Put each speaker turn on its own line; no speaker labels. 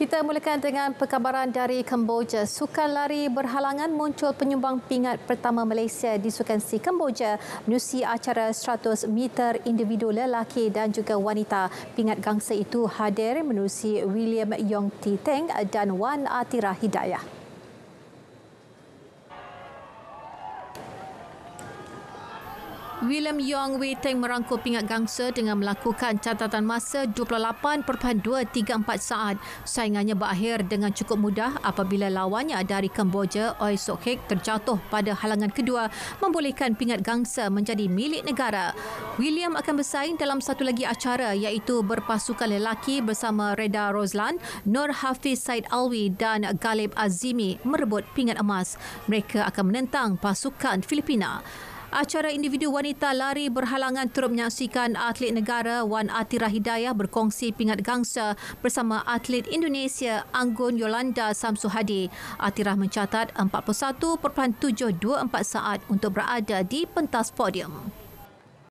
Kita mulakan dengan perkabaran dari Kemboja. Sukan lari berhalangan muncul penyumbang pingat pertama Malaysia di Sukan Si Kemboja. Menyusi acara 100 meter individu lelaki dan juga wanita. Pingat gangsa itu hadir menerusi William Yong Ti Teng dan Wan Atira Hidayah. William Yong Wei Teng merangkul pingat gangsa dengan melakukan catatan masa 28.234 saat. Saingannya berakhir dengan cukup mudah apabila lawannya dari Kemboja, Oi Sok Hek terjatuh pada halangan kedua membolehkan pingat gangsa menjadi milik negara. William akan bersaing dalam satu lagi acara iaitu berpasukan lelaki bersama Reda Roslan, Nur Hafiz Said Alwi dan Galib Azimi merebut pingat emas. Mereka akan menentang pasukan Filipina. Acara individu wanita lari berhalangan turut menyaksikan atlet negara Wan Atira Hidayah berkongsi pingat gangsa bersama atlet Indonesia Anggun Yolanda Samsuhadi. Atira mencatat 41.724 saat untuk berada di pentas podium.